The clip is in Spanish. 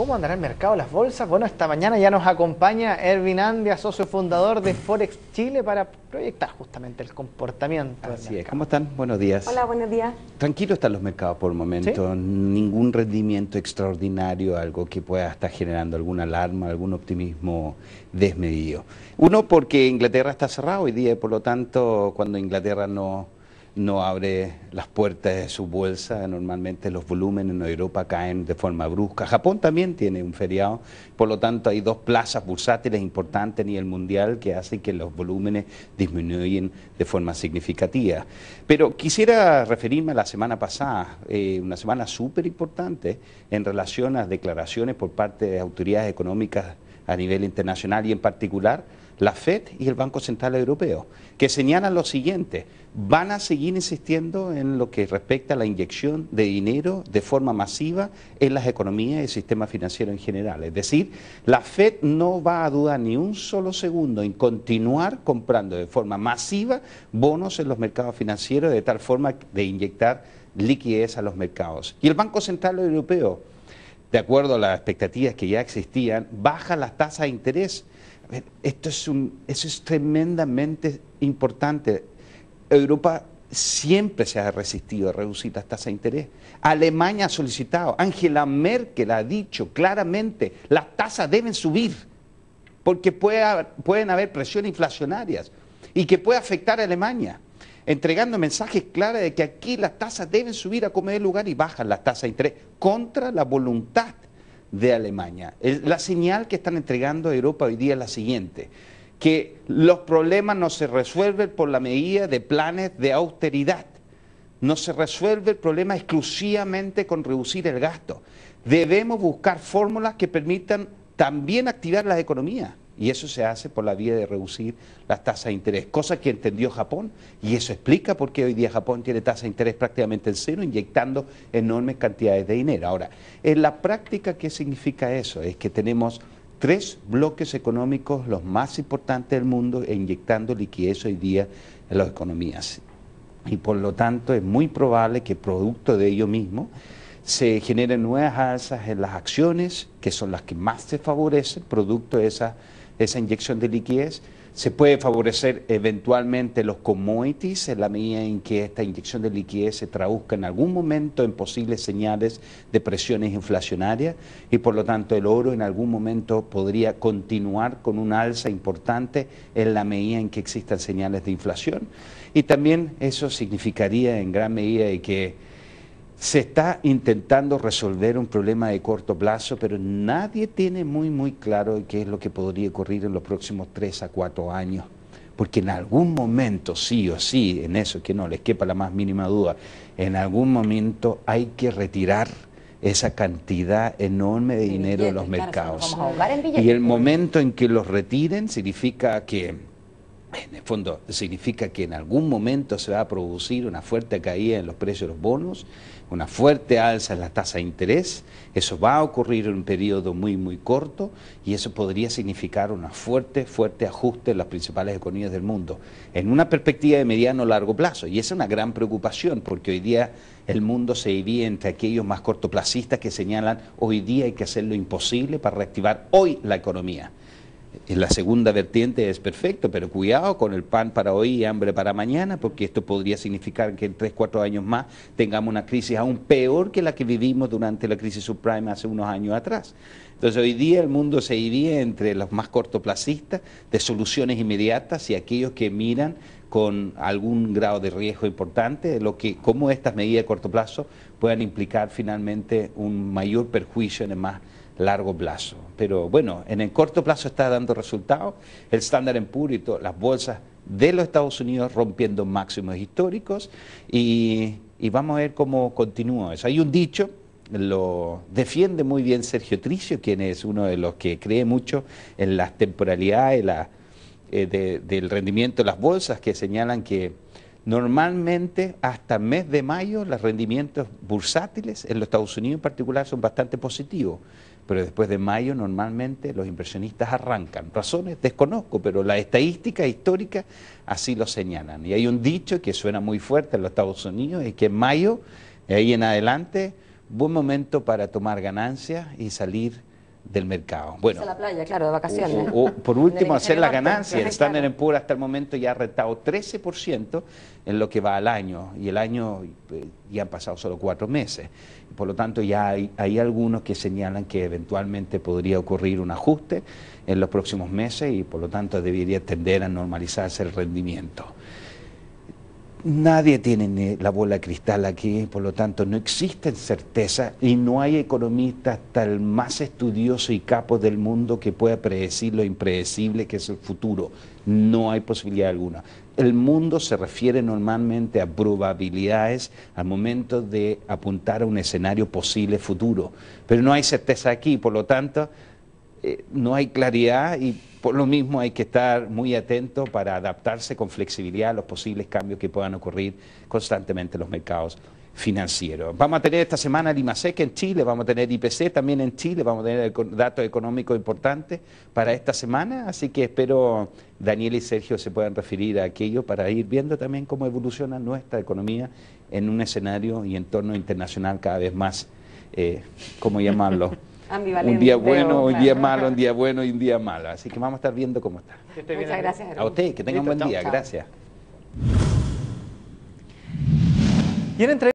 ¿Cómo andará el mercado, las bolsas? Bueno, esta mañana ya nos acompaña Ervin Andia, socio fundador de Forex Chile, para proyectar justamente el comportamiento. Así es. ¿Cómo están? Buenos días. Hola, buenos días. Tranquilos están los mercados por el momento. Ningún rendimiento extraordinario, algo que pueda estar generando alguna alarma, algún optimismo desmedido. Uno, porque Inglaterra está cerrado hoy día y por lo tanto, cuando Inglaterra no no abre las puertas de su bolsa, normalmente los volúmenes en Europa caen de forma brusca. Japón también tiene un feriado, por lo tanto hay dos plazas bursátiles importantes en el mundial que hacen que los volúmenes disminuyen de forma significativa. Pero quisiera referirme a la semana pasada, eh, una semana súper importante en relación a declaraciones por parte de autoridades económicas a nivel internacional y en particular la FED y el Banco Central Europeo, que señalan lo siguiente, van a seguir insistiendo en lo que respecta a la inyección de dinero de forma masiva en las economías y el sistema financiero en general. Es decir, la FED no va a dudar ni un solo segundo en continuar comprando de forma masiva bonos en los mercados financieros de tal forma de inyectar liquidez a los mercados. Y el Banco Central Europeo de acuerdo a las expectativas que ya existían, baja las tasas de interés. Esto es, un, eso es tremendamente importante. Europa siempre se ha resistido a reducir las tasas de interés. Alemania ha solicitado, Angela Merkel ha dicho claramente, las tasas deben subir, porque puede, pueden haber presiones inflacionarias y que puede afectar a Alemania entregando mensajes claros de que aquí las tasas deben subir a como lugar y bajan las tasas de interés contra la voluntad de Alemania. La señal que están entregando a Europa hoy día es la siguiente, que los problemas no se resuelven por la medida de planes de austeridad, no se resuelve el problema exclusivamente con reducir el gasto. Debemos buscar fórmulas que permitan también activar las economías. Y eso se hace por la vía de reducir las tasas de interés, cosa que entendió Japón y eso explica por qué hoy día Japón tiene tasa de interés prácticamente en cero, inyectando enormes cantidades de dinero. Ahora, en la práctica, ¿qué significa eso? Es que tenemos tres bloques económicos, los más importantes del mundo, e inyectando liquidez hoy día en las economías. Y por lo tanto es muy probable que producto de ello mismo se generen nuevas alzas en las acciones, que son las que más se favorecen, producto de esas esa inyección de liquidez. Se puede favorecer eventualmente los commodities en la medida en que esta inyección de liquidez se traduzca en algún momento en posibles señales de presiones inflacionarias y por lo tanto el oro en algún momento podría continuar con una alza importante en la medida en que existan señales de inflación. Y también eso significaría en gran medida que se está intentando resolver un problema de corto plazo, pero nadie tiene muy, muy claro qué es lo que podría ocurrir en los próximos tres a cuatro años. Porque en algún momento, sí o sí, en eso que no les quepa la más mínima duda, en algún momento hay que retirar esa cantidad enorme de dinero de los mercados. y el momento en que los retiren significa que en el fondo significa que en algún momento se va a producir una fuerte caída en los precios de los bonos, una fuerte alza en la tasa de interés, eso va a ocurrir en un periodo muy muy corto y eso podría significar un fuerte, fuerte ajuste en las principales economías del mundo, en una perspectiva de mediano largo plazo. Y esa es una gran preocupación porque hoy día el mundo se divide entre aquellos más cortoplacistas que señalan hoy día hay que hacer lo imposible para reactivar hoy la economía. Eh, la segunda vertiente es perfecto, pero cuidado con el pan para hoy y hambre para mañana, porque esto podría significar que en tres, cuatro años más tengamos una crisis aún peor que la que vivimos durante la crisis subprime hace unos años atrás. Entonces hoy día el mundo se divide entre los más cortoplacistas de soluciones inmediatas y aquellos que miran con algún grado de riesgo importante, lo que, cómo estas medidas de corto plazo puedan implicar finalmente un mayor perjuicio en el más largo plazo. Pero bueno, en el corto plazo está dando resultados. El Standard Poor's y todas las bolsas de los Estados Unidos rompiendo máximos históricos y, vamos a ver cómo continúa eso. Hay un dicho, lo defiende muy bien Sergio Tricio, quien es uno de los que cree mucho en las temporalidades la, eh, del rendimiento de las bolsas, que señalan que normalmente hasta mes de mayo los rendimientos bursátiles, en los Estados Unidos en particular, son bastante positivos pero después de mayo normalmente los impresionistas arrancan. Razones desconozco, pero la estadística histórica así lo señalan. Y hay un dicho que suena muy fuerte en los Estados Unidos, es que en mayo, de ahí en adelante, buen momento para tomar ganancias y salir del mercado. Bueno, por último, hacer la ganancia, El Standard Poor's hasta el momento ya ha retado 13% en lo que va al año, y el año eh, ya han pasado solo cuatro meses. Por lo tanto, ya hay, hay algunos que señalan que eventualmente podría ocurrir un ajuste en los próximos meses y por lo tanto debería tender a normalizarse el rendimiento. Nadie tiene la bola cristal aquí, por lo tanto no existen certezas y no hay economista hasta el más estudioso y capo del mundo que pueda predecir lo impredecible que es el futuro. No hay posibilidad alguna. El mundo se refiere normalmente a probabilidades al momento de apuntar a un escenario posible futuro, pero no hay certeza aquí, por lo tanto eh, no hay claridad y por lo mismo hay que estar muy atento para adaptarse con flexibilidad a los posibles cambios que puedan ocurrir constantemente en los mercados financieros. Vamos a tener esta semana el IMASEC en Chile, vamos a tener IPC también en Chile, vamos a tener datos económicos importantes para esta semana, así que espero Daniel y Sergio se puedan referir a aquello para ir viendo también cómo evoluciona nuestra economía en un escenario y entorno internacional cada vez más, eh, ¿cómo llamarlo? un día bueno, un día malo, un día bueno y un día malo. Así que vamos a estar viendo cómo está. Muchas gracias. A usted, que tenga un buen día. Gracias. Y